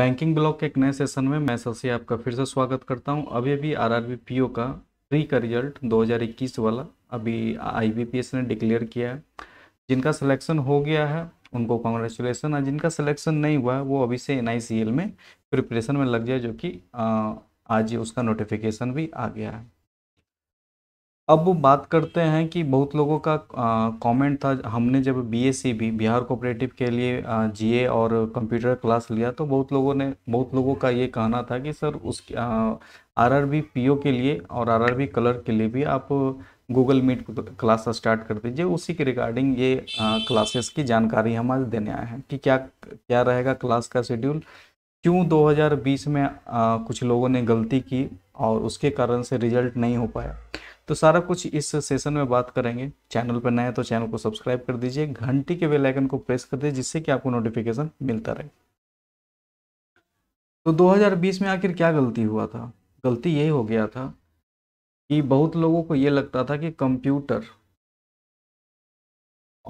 banking block के एक नए सेशन में मैं सबसे आपका फिर से स्वागत करता हूं अभी अभी आरआरबी पीओ का प्री का रिजल्ट 2021 वाला अभी आईबीपीएस ने डिक्लेयर किया है जिनका सिलेक्शन हो गया है उनको कॉन्ग्रेचुलेसन और जिनका सिलेक्शन नहीं हुआ है वो अभी से एन में प्रिपरेशन में लग जाए जो कि आज उसका नोटिफिकेशन भी आ गया है अब बात करते हैं कि बहुत लोगों का कमेंट था हमने जब बीएससी भी बिहार कोऑपरेटिव के लिए जीए और कंप्यूटर क्लास लिया तो बहुत लोगों ने बहुत लोगों का ये कहना था कि सर उस आरआरबी पीओ के लिए और आरआरबी कलर के लिए भी आप गूगल मीट क्लास स्टार्ट कर दीजिए उसी के रिगार्डिंग ये क्लासेस की जानकारी हम आज देने आए हैं कि क्या क्या रहेगा क्लास का शेड्यूल क्यों 2020 में आ, कुछ लोगों ने गलती की और उसके कारण से रिजल्ट नहीं हो पाया तो सारा कुछ इस सेशन में बात करेंगे चैनल पर नए तो चैनल को सब्सक्राइब कर दीजिए घंटी के बेल आइकन को प्रेस कर दीजिए जिससे कि आपको नोटिफिकेशन मिलता रहे तो 2020 में आखिर क्या गलती हुआ था गलती यही हो गया था कि बहुत लोगों को ये लगता था कि कंप्यूटर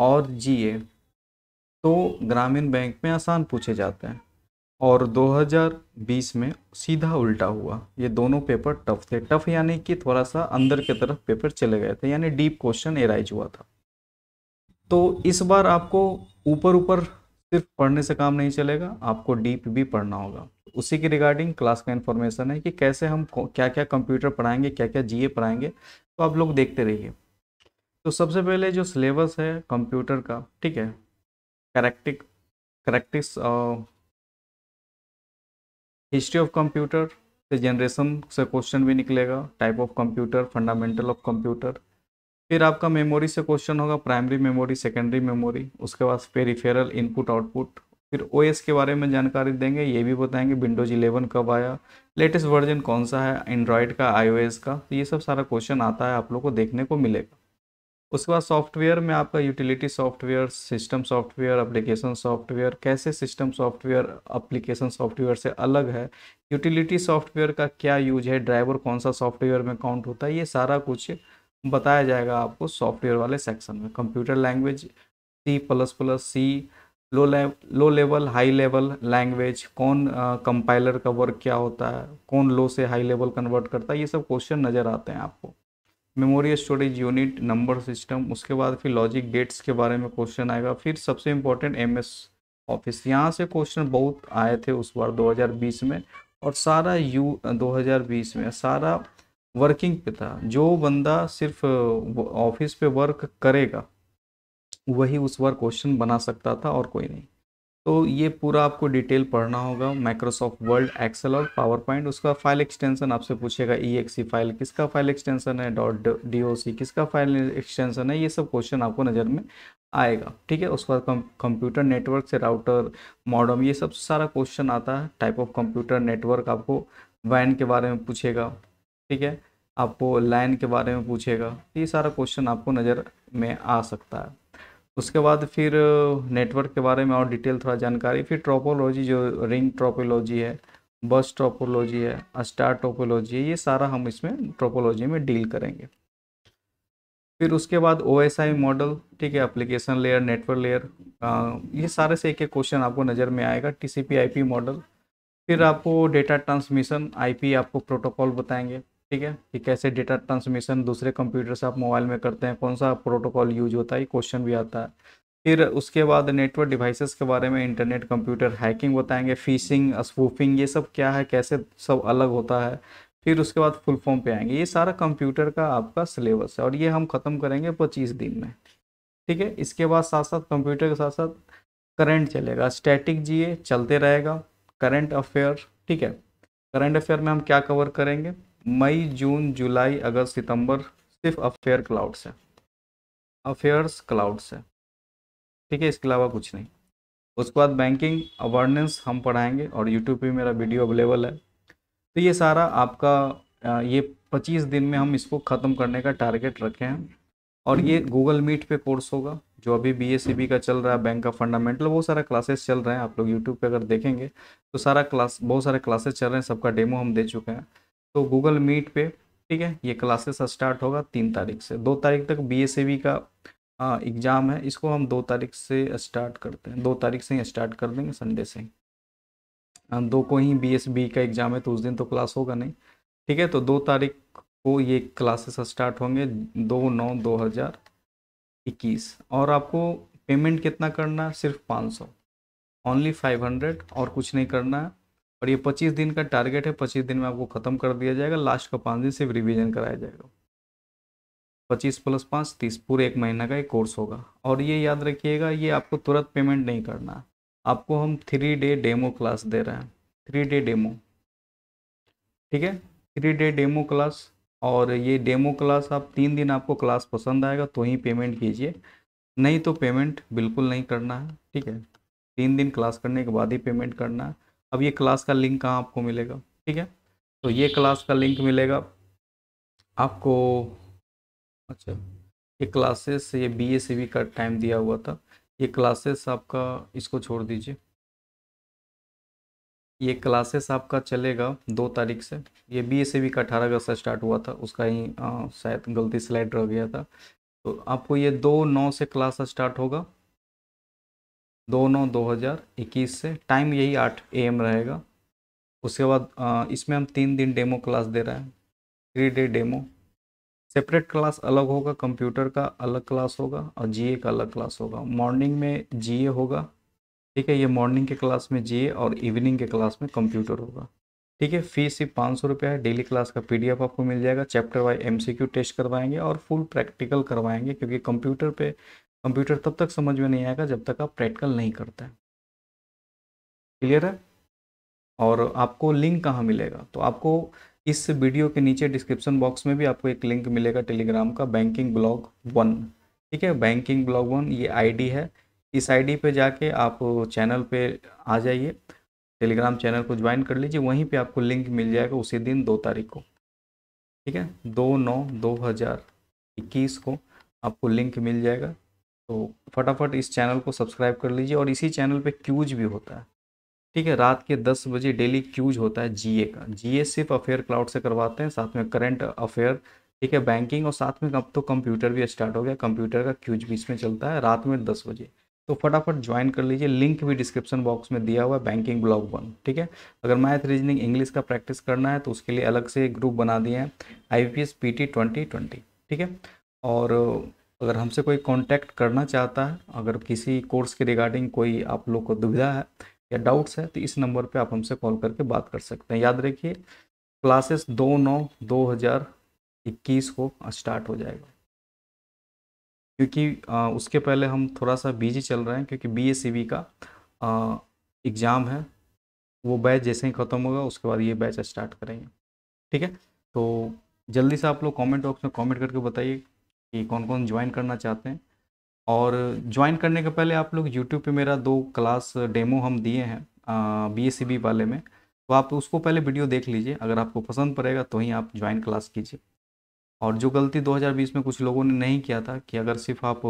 और जीए तो ग्रामीण बैंक में आसान पूछे जाते हैं और 2020 में सीधा उल्टा हुआ ये दोनों पेपर टफ थे टफ यानी कि थोड़ा सा अंदर की तरफ पेपर चले गए थे यानी डीप क्वेश्चन एराइज हुआ था तो इस बार आपको ऊपर ऊपर सिर्फ पढ़ने से काम नहीं चलेगा आपको डीप भी पढ़ना होगा उसी के रिगार्डिंग क्लास का इन्फॉर्मेशन है कि कैसे हम क्या क्या कंप्यूटर पढ़ाएंगे क्या क्या जीए पढ़ाएंगे तो आप लोग देखते रहिए तो सबसे पहले जो सिलेबस है कंप्यूटर का ठीक है characteristic characteristics history of computer से जनरेशन से क्वेश्चन भी निकलेगा type of computer fundamental of computer फिर आपका मेमोरी से क्वेश्चन होगा प्राइमरी मेमोरी सेकेंडरी मेमोरी उसके बाद पेरिफेरल इनपुट आउटपुट फिर ओ के बारे में जानकारी देंगे ये भी बताएंगे विंडोज 11 कब आया लेटेस्ट वर्जन कौन सा है एंड्रॉयड का आईओएस का तो ये सब सारा क्वेश्चन आता है आप लोग को देखने को मिलेगा उसके बाद सॉफ्टवेयर में आपका utility software system software application software कैसे सिस्टम सॉफ्टवेयर एप्लीकेशन सॉफ्टवेयर से अलग है यूटिलिटी सॉफ्टवेयर का क्या यूज है ड्राइवर कौन सा सॉफ्टवेयर में काउंट होता है ये सारा कुछ बताया जाएगा आपको सॉफ्टवेयर वाले सेक्शन में computer language C plus plus C low low level high level language कौन कंपाइलर का वर्क क्या होता है कौन लो से हाई लेवल कन्वर्ट करता है ये सब क्वेश्चन नज़र आते हैं आपको memory storage unit number system उसके बाद फिर लॉजिक गेट्स के बारे में क्वेश्चन आएगा फिर सबसे इम्पोर्टेंट एम एस ऑफिस यहाँ से क्वेश्चन बहुत आए थे उस बार 2020 में और सारा यू 2020 में सारा वर्किंग पे था जो बंदा सिर्फ ऑफिस पे वर्क करेगा वही उस बार क्वेश्चन बना सकता था और कोई नहीं तो ये पूरा आपको डिटेल पढ़ना होगा माइक्रोसॉफ्ट वर्ल्ड एक्सेल और पावर पॉइंट उसका फाइल एक्सटेंशन आपसे पूछेगा ई फाइल किसका फाइल एक्सटेंशन है डॉट डी किसका फाइल एक्सटेंशन है ये सब क्वेश्चन आपको नज़र में आएगा ठीक है उसके बाद कंप्यूटर नेटवर्क से राउटर मॉडम ये सब सारा क्वेश्चन आता है टाइप ऑफ कंप्यूटर नेटवर्क आपको वैन के बारे में पूछेगा ठीक है आपको लाइन के बारे में पूछेगा ये सारा क्वेश्चन आपको नज़र में आ सकता है उसके बाद फिर नेटवर्क के बारे में और डिटेल थोड़ा जानकारी फिर ट्रोपोलॉजी जो रिंग ट्रोपोलॉजी है बस ट्रोपोलॉजी है स्टार ट्रोपोलॉजी है ये सारा हम इसमें ट्रोपोलॉजी में डील करेंगे फिर उसके बाद ओ मॉडल ठीक है अप्लीकेशन लेयर नेटवर्क लेयर ये सारे से एक एक क्वेश्चन आपको नज़र में आएगा टी सी मॉडल फिर आपको डेटा ट्रांसमिशन आईपी आपको प्रोटोकॉल बताएंगे ठीक है कि कैसे डेटा ट्रांसमिशन दूसरे कंप्यूटर से आप मोबाइल में करते हैं कौन सा प्रोटोकॉल यूज होता है क्वेश्चन भी आता है फिर उसके बाद नेटवर्क डिवाइसेस के बारे में इंटरनेट कंप्यूटर हैकिंग बताएंगे फिशिंग स्पूफिंग ये सब क्या है कैसे सब अलग होता है फिर उसके बाद फुल फॉर्म पे आएंगे ये सारा कंप्यूटर का आपका सिलेबस है और ये हम ख़त्म करेंगे पच्चीस दिन में ठीक है इसके बाद साथ साथ कंप्यूटर के साथ साथ करंट चलेगा स्टैटिक जी चलते रहेगा करंट अफेयर ठीक है करंट अफेयर में हम क्या कवर करेंगे मई जून जुलाई अगस्त सितंबर सिर्फ अफेयर क्लाउड्स है अफेयर्स क्लाउड्स है ठीक है इसके अलावा कुछ नहीं उसके बाद बैंकिंग अवेयरनेस हम पढ़ाएंगे और यूट्यूब पे मेरा वीडियो अवेलेबल है तो ये सारा आपका ये पच्चीस दिन में हम इसको ख़त्म करने का टारगेट रखे हैं और ये गूगल मीट पे कोर्स होगा जो अभी बी e का चल रहा है बैंक का फंडामेंटल वो सारा क्लासेस चल रहे हैं आप लोग यूट्यूब पे अगर देखेंगे तो सारा क्लास बहुत सारे क्लासेस चल रहे हैं सबका डेमो हम दे चुके हैं तो गूगल मीट पे ठीक है ये क्लासेस स्टार्ट होगा तीन तारीख से दो तारीख तक बी का एग्ज़ाम है इसको हम दो तारीख से स्टार्ट करते हैं दो तारीख से ही स्टार्ट कर देंगे संडे से ही दो को ही बी का एग्ज़ाम है तो उस दिन तो क्लास होगा नहीं ठीक है तो दो तारीख को ये क्लासेस स्टार्ट होंगे दो नौ दो हज़ार इक्कीस और आपको पेमेंट कितना करना है सिर्फ पाँच सौ ओनली फाइव हंड्रेड और कुछ नहीं करना है और ये पच्चीस दिन का टारगेट है पच्चीस दिन में आपको ख़त्म कर दिया जाएगा लास्ट का पाँच दिन सिर्फ रिविजन कराया जाएगा पच्चीस प्लस पाँच तीस पूरे एक महीना का एक कोर्स होगा और ये याद रखिएगा ये आपको तुरंत पेमेंट नहीं करना आपको हम थ्री डे डेमो क्लास दे रहे हैं थ्री डे डेमो ठीक है थ्री डे डेमो क्लास और ये डेमो क्लास आप तीन दिन आपको क्लास पसंद आएगा तो ही पेमेंट कीजिए नहीं तो पेमेंट बिल्कुल नहीं करना है ठीक है तीन दिन क्लास करने के बाद ही पेमेंट करना है अब ये क्लास का लिंक कहाँ आपको मिलेगा ठीक है तो ये क्लास का लिंक मिलेगा आपको अच्छा ये क्लासेस ये बी एस सी का टाइम दिया हुआ था ये क्लासेस आपका इसको छोड़ दीजिए ये क्लासेस आपका चलेगा दो तारीख से ये बी एस का अठारह अगस्त से स्टार्ट हुआ था उसका ही शायद गलती स्लाइड रह गया था तो आपको ये दो नौ से क्लास स्टार्ट होगा दो नौ दो हज़ार इक्कीस से टाइम यही आठ ए एम रहेगा उसके बाद इसमें हम तीन दिन डेमो क्लास दे रहे हैं three day demo separate class अलग होगा कंप्यूटर का अलग क्लास होगा और जीए का अलग क्लास होगा मॉर्निंग में जीए होगा ठीक है ये मॉर्निंग के क्लास में जीए और इवनिंग के क्लास में कंप्यूटर होगा ठीक है फीस सिर्फ पाँच सौ रुपया है डेली क्लास का पीडीएफ आपको मिल जाएगा चैप्टर वाइज एमसीक्यू टेस्ट करवाएंगे और फुल प्रैक्टिकल करवाएंगे क्योंकि कंप्यूटर पे कंप्यूटर तब तक समझ में नहीं आएगा जब तक आप प्रैक्टिकल नहीं करते हैं क्लियर है और आपको लिंक कहाँ मिलेगा तो आपको इस वीडियो के नीचे डिस्क्रिप्शन बॉक्स में भी आपको एक लिंक मिलेगा टेलीग्राम का बैंकिंग ब्लॉग वन ठीक है बैंकिंग ब्लॉग वन ये आईडी है इस आईडी पे जाके आप चैनल पे आ जाइए टेलीग्राम चैनल को ज्वाइन कर लीजिए वहीं पे आपको लिंक मिल जाएगा उसी दिन दो तारीख को ठीक है दो नौ दो हज़ार इक्कीस को आपको लिंक मिल जाएगा तो फटाफट इस चैनल को सब्सक्राइब कर लीजिए और इसी चैनल पे क्यूज भी होता है ठीक है रात के 10 बजे डेली क्यूज होता है जीए का जीए सिर्फ अफेयर क्लाउड से करवाते हैं साथ में करंट अफेयर ठीक है बैंकिंग और साथ में अब तो कंप्यूटर भी स्टार्ट हो गया कंप्यूटर का क्यूज भी इसमें चलता है रात में दस बजे तो फटाफट ज्वाइन कर लीजिए लिंक भी डिस्क्रिप्शन बॉक्स में दिया हुआ है बैंकिंग ब्लॉग वन ठीक है अगर मैथ रीजनिंग इंग्लिश का प्रैक्टिस करना है तो उसके लिए अलग से ग्रुप बना दिए हैं I P S P T twenty twenty ठीक है और अगर हमसे कोई कांटेक्ट करना चाहता है अगर किसी कोर्स के रिगार्डिंग कोई आप लोग को दुविधा है या डाउट्स है तो इस नंबर पे आप हमसे कॉल करके बात कर सकते हैं याद रखिए क्लासेस दो नौ दो हज़ार इक्कीस को स्टार्ट हो जाएगा क्योंकि आ, उसके पहले हम थोड़ा सा बिजी चल रहे हैं क्योंकि बी का एग्ज़ाम है वो बैच जैसे ही ख़त्म होगा उसके बाद ये बैच स्टार्ट करेंगे ठीक है तो जल्दी से आप लोग कमेंट बॉक्स में कमेंट करके बताइए कि कौन कौन ज्वाइन करना चाहते हैं और ज्वाइन करने के पहले आप लोग यूट्यूब पे मेरा दो क्लास डेमो हम दिए हैं बी एस वाले में तो आप उसको पहले वीडियो देख लीजिए अगर आपको पसंद पड़ेगा तो ही आप ज्वाइन क्लास कीजिए और जो गलती 2020 में कुछ लोगों ने नहीं किया था कि अगर सिर्फ आप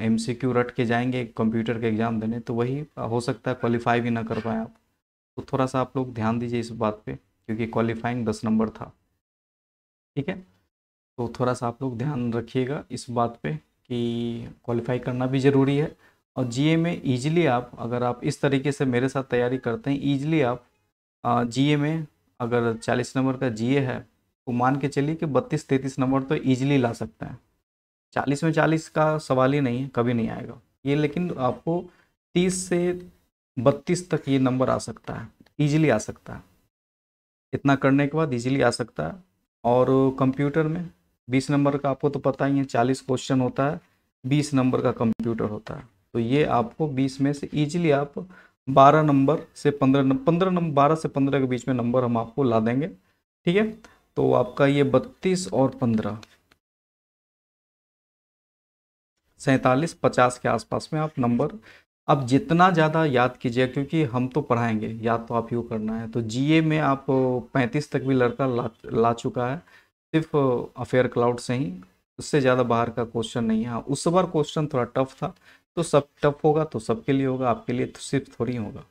एम रट के जाएंगे कंप्यूटर के एग्ज़ाम देने तो वही हो सकता है क्वालिफाई भी ना कर पाए आप तो थोड़ा सा आप लोग ध्यान दीजिए इस बात पे क्योंकि क्वालिफाइंग दस नंबर था ठीक है तो थोड़ा सा आप लोग ध्यान रखिएगा इस बात पे कि क्वालिफाई करना भी ज़रूरी है और जीए में ईजिली आप अगर आप इस तरीके से मेरे साथ तैयारी करते हैं ईजिली आप जीए में अगर चालीस नंबर का जीए है तो मान के चलिए कि बत्तीस तैंतीस नंबर तो ईजिली ला सकते हैं चालीस में चालीस का सवाल ही नहीं है कभी नहीं आएगा ये लेकिन आपको तीस से बत्तीस तक ये नंबर आ सकता है ईजिली आ सकता है इतना करने के बाद ईजिली आ सकता है और कंप्यूटर में बीस नंबर का आपको तो पता ही है चालीस क्वेश्चन होता है बीस नंबर का कंप्यूटर होता है तो ये आपको बीस में से इजीली आप बारह नंबर से पंद्रह पंद्रह नंबर बारह से पंद्रह के बीच में नंबर हम आपको ला देंगे ठीक है तो आपका ये बत्तीस और पंद्रह सैंतालीस पचास के आसपास में आप नंबर आप जितना ज़्यादा याद कीजिए क्योंकि हम तो पढ़ाएंगे याद तो आप यू करना है तो जीए में आप पैंतीस तक भी लड़का ला ला चुका है सिर्फ अफेयर क्लाउड से ही उससे ज़्यादा बाहर का क्वेश्चन नहीं है हाँ, उस बार क्वेश्चन थोड़ा टफ था तो सब टफ होगा तो सबके लिए होगा आपके लिए तो सिर्फ थोड़ी होगा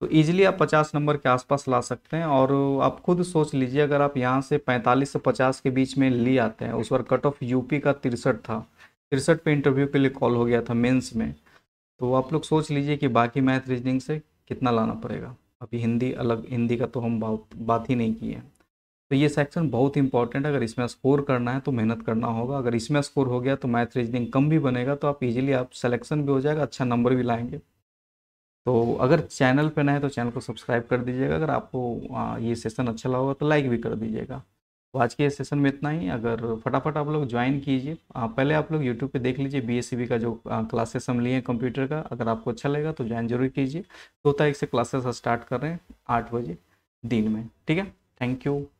तो ईजिली आप 50 नंबर के आसपास ला सकते हैं और आप खुद सोच लीजिए अगर आप यहाँ से 45 से 50 के बीच में ले आते हैं उस बार कट ऑफ यूपी का तिरसठ था तिरसठ पे इंटरव्यू के लिए कॉल हो गया था मेंस में तो आप लोग सोच लीजिए कि बाकी मैथ रीजनिंग से कितना लाना पड़ेगा अभी हिंदी अलग हिंदी का तो हम बात बात ही नहीं किए हैं तो ये सेक्शन बहुत इंपॉर्टेंट है अगर इसमें स्कोर करना है तो मेहनत करना होगा अगर इसमें स्कोर हो गया तो मैथ रीजनिंग कम भी बनेगा तो आप इजीली आप सिलेक्शन भी हो जाएगा अच्छा नंबर भी लाएंगे तो अगर चैनल पर ना है तो चैनल को सब्सक्राइब कर दीजिएगा अगर आपको ये सेशन अच्छा लगा तो लाइक भी कर दीजिएगा तो आज के सेशन में इतना ही अगर फटाफट आप लोग ज्वाइन कीजिए पहले आप लोग यूट्यूब पर देख लीजिए बी का जो क्लासेस हम लिए हैं कंप्यूटर का अगर आपको अच्छा लगेगा तो ज्वाइन जरूर कीजिए दो तारीख से क्लासेस स्टार्ट कर रहे हैं आठ बजे दिन में ठीक है थैंक यू